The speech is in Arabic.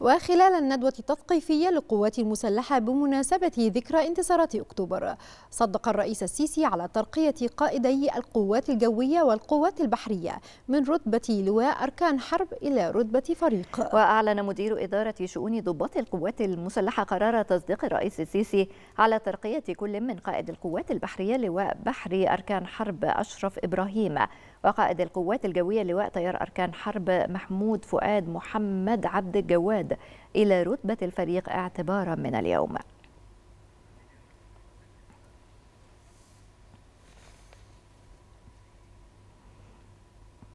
وخلال الندوة التثقيفية للقوات المسلحة بمناسبة ذكرى انتصارات أكتوبر صدق الرئيس السيسي على ترقية قائدي القوات الجوية والقوات البحرية من رتبة لواء أركان حرب إلى رتبة فريق وأعلن مدير إدارة شؤون ضباط القوات المسلحة قرار تصديق الرئيس السيسي على ترقية كل من قائد القوات البحرية لواء بحري أركان حرب أشرف إبراهيم وقائد القوات الجوية لواء طيار أركان حرب محمود فؤاد محمد عبد الجواد إلى رتبة الفريق اعتبارا من اليوم